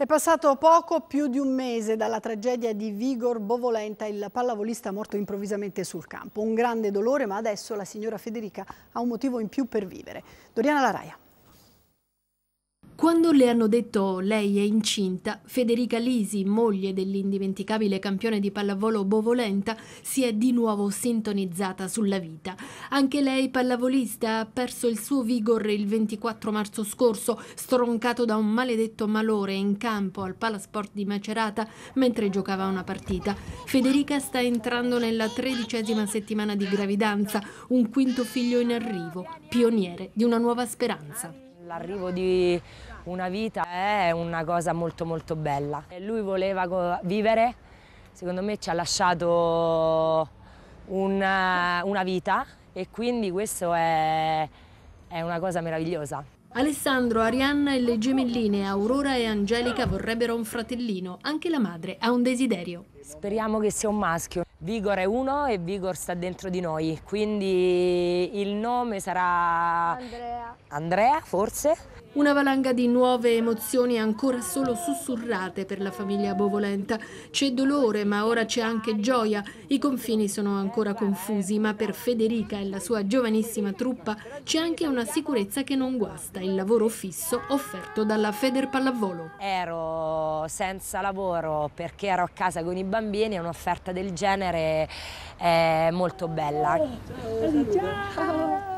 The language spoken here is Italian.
È passato poco più di un mese dalla tragedia di Vigor Bovolenta, il pallavolista morto improvvisamente sul campo. Un grande dolore, ma adesso la signora Federica ha un motivo in più per vivere. Doriana Laraia. Quando le hanno detto lei è incinta, Federica Lisi, moglie dell'indimenticabile campione di pallavolo Bovolenta, si è di nuovo sintonizzata sulla vita. Anche lei, pallavolista, ha perso il suo vigore il 24 marzo scorso, stroncato da un maledetto malore in campo al Palasport di Macerata mentre giocava una partita. Federica sta entrando nella tredicesima settimana di gravidanza, un quinto figlio in arrivo, pioniere di una nuova speranza. L'arrivo di una vita è una cosa molto molto bella. Lui voleva vivere, secondo me ci ha lasciato una, una vita e quindi questo è, è una cosa meravigliosa. Alessandro, Arianna e le gemelline Aurora e Angelica vorrebbero un fratellino, anche la madre ha un desiderio. Speriamo che sia un maschio. Vigor è uno e Vigor sta dentro di noi, quindi il nome sarà Andrea, Andrea forse? Una valanga di nuove emozioni ancora solo sussurrate per la famiglia Bovolenta. C'è dolore, ma ora c'è anche gioia. I confini sono ancora confusi, ma per Federica e la sua giovanissima truppa c'è anche una sicurezza che non guasta, il lavoro fisso offerto dalla Feder Pallavolo. Ero senza lavoro perché ero a casa con i bambini e un'offerta del genere è molto bella. Ciao. Ciao.